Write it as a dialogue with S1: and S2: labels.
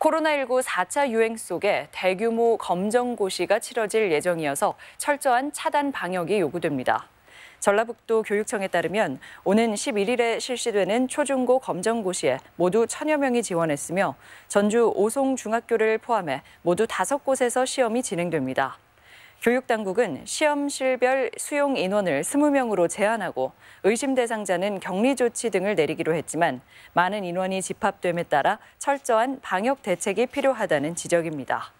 S1: 코로나19 4차 유행 속에 대규모 검정고시가 치러질 예정이어서 철저한 차단 방역이 요구됩니다. 전라북도 교육청에 따르면 오는 11일에 실시되는 초중고 검정고시에 모두 천여 명이 지원했으며 전주 오송중학교를 포함해 모두 다섯 곳에서 시험이 진행됩니다. 교육당국은 시험실별 수용 인원을 20명으로 제한하고 의심 대상자는 격리 조치 등을 내리기로 했지만 많은 인원이 집합됨에 따라 철저한 방역 대책이 필요하다는 지적입니다.